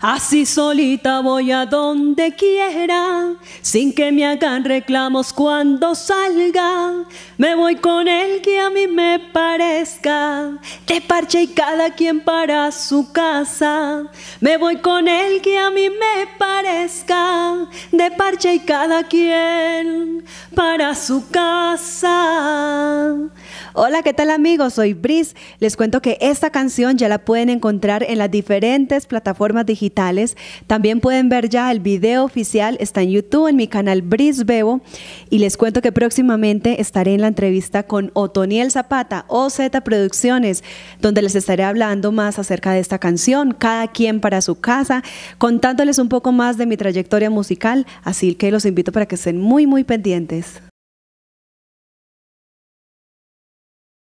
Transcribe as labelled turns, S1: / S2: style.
S1: Así solita voy a donde quiera, sin que me hagan reclamos cuando salga. Me voy con el que a mí me parezca, de parche y cada quien para su casa. Me voy con el que a mí me parezca,
S2: de parche y cada quien para su casa. Hola, ¿qué tal amigos? Soy Briz. Les cuento que esta canción ya la pueden encontrar en las diferentes plataformas digitales. También pueden ver ya el video oficial, está en YouTube, en mi canal Bris Bebo. Y les cuento que próximamente estaré en la entrevista con Otoniel Zapata, OZ Producciones, donde les estaré hablando más acerca de esta canción, cada quien para su casa, contándoles un poco más de mi trayectoria musical. Así que los invito para que estén muy, muy pendientes.